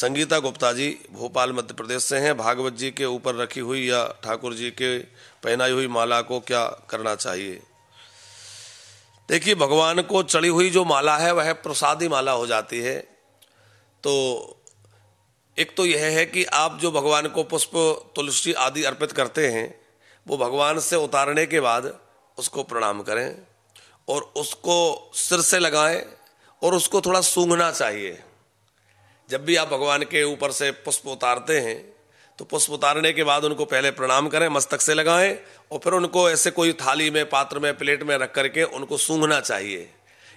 संगीता गुप्ता जी भोपाल मध्य प्रदेश से हैं भागवत जी के ऊपर रखी हुई या ठाकुर जी के पहनाई हुई माला को क्या करना चाहिए देखिए भगवान को चढ़ी हुई जो माला है वह प्रसादी माला हो जाती है तो एक तो यह है कि आप जो भगवान को पुष्प तुलसी आदि अर्पित करते हैं वो भगवान से उतारने के बाद उसको प्रणाम करें और उसको सिर से लगाएं और उसको थोड़ा सूंघना चाहिए जब भी आप भगवान के ऊपर से पुष्प उतारते हैं तो पुष्प उतारने के बाद उनको पहले प्रणाम करें मस्तक से लगाएं और फिर उनको ऐसे कोई थाली में पात्र में प्लेट में रख करके उनको सूंघना चाहिए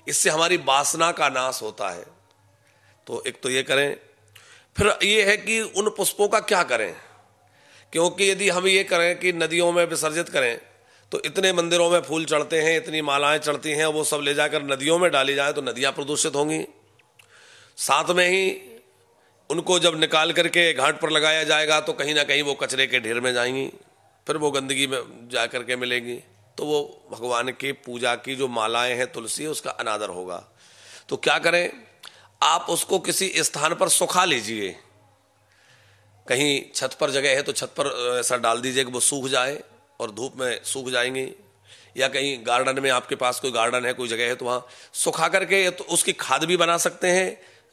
इससे हमारी वासना का नाश होता है तो एक तो ये करें फिर ये है कि उन पुष्पों का क्या करें क्योंकि यदि हम ये करें कि नदियों में विसर्जित करें तो इतने मंदिरों में फूल चढ़ते हैं इतनी मालाएं चढ़ती हैं वो सब ले जाकर नदियों में डाली जाए तो नदियाँ प्रदूषित होंगी साथ में ही उनको जब निकाल करके घाट पर लगाया जाएगा तो कहीं ना कहीं वो कचरे के ढेर में जाएंगी फिर वो गंदगी में जा कर के मिलेंगी तो वो भगवान की पूजा की जो मालाएं हैं तुलसी उसका अनादर होगा तो क्या करें आप उसको किसी स्थान पर सुखा लीजिए कहीं छत पर जगह है तो छत पर ऐसा डाल दीजिए कि वो सूख जाए और धूप में सूख जाएंगी या कहीं गार्डन में आपके पास कोई गार्डन है कोई जगह है तो वहाँ सुखा करके तो उसकी खाद भी बना सकते हैं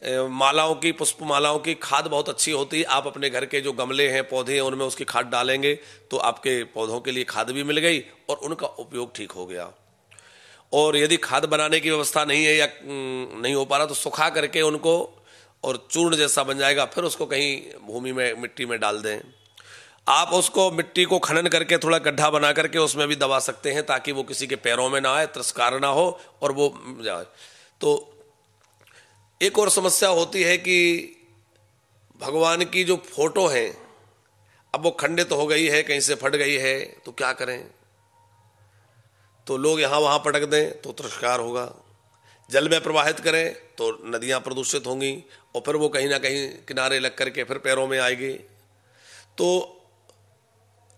मालाओं की पुष्प मालाओं की खाद बहुत अच्छी होती है आप अपने घर के जो गमले हैं पौधे हैं उनमें उसकी खाद डालेंगे तो आपके पौधों के लिए खाद भी मिल गई और उनका उपयोग ठीक हो गया और यदि खाद बनाने की व्यवस्था नहीं है या नहीं हो पा रहा तो सुखा करके उनको और चूर्ण जैसा बन जाएगा फिर उसको कहीं भूमि में मिट्टी में डाल दें आप उसको मिट्टी को खनन करके थोड़ा गड्ढा बना करके उसमें भी दबा सकते हैं ताकि वो किसी के पैरों में ना आए तिरस्कार ना हो और वो जाए तो एक और समस्या होती है कि भगवान की जो फोटो हैं अब वो खंडित हो गई है कहीं से फट गई है तो क्या करें तो लोग यहाँ वहाँ पटक दें तो तिरस्कार होगा जल में प्रवाहित करें तो नदियाँ प्रदूषित होंगी और फिर वो कहीं ना कहीं किनारे लग करके फिर पैरों में आएगी तो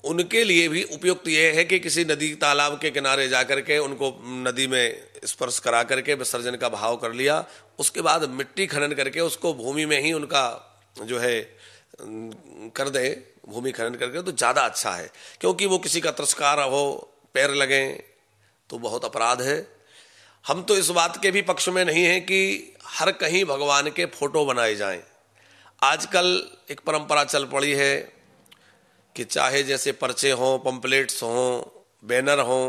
उनके लिए भी उपयुक्त यह है कि किसी नदी तालाब के किनारे जा कर के उनको नदी में स्पर्श करा करके विसर्जन का भाव कर लिया उसके बाद मिट्टी खनन करके उसको भूमि में ही उनका जो है कर दें भूमि खनन करके तो ज़्यादा अच्छा है क्योंकि वो किसी का तिरस्कार हो पैर लगें तो बहुत अपराध है हम तो इस बात के भी पक्ष में नहीं हैं कि हर कहीं भगवान के फोटो बनाए जाएं आजकल एक परंपरा चल पड़ी है कि चाहे जैसे पर्चे हों पम्पलेट्स हों बैनर हों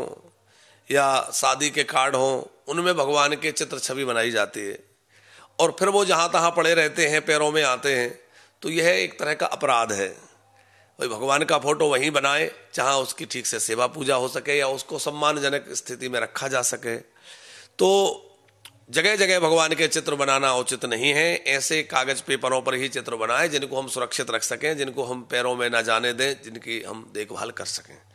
या शादी के कार्ड हों उनमें भगवान के चित्र छवि बनाई जाती है और फिर वो जहाँ तहाँ पड़े रहते हैं पैरों में आते हैं तो यह एक तरह का अपराध है भाई भगवान का फोटो वहीं बनाए जहाँ उसकी ठीक से सेवा पूजा हो सके या उसको सम्मानजनक स्थिति में रखा जा सके तो जगह जगह भगवान के चित्र बनाना उचित नहीं है ऐसे कागज पेपरों पर ही चित्र बनाएं जिनको हम सुरक्षित रख सकें जिनको हम पैरों में ना जाने दें जिनकी हम देखभाल कर सकें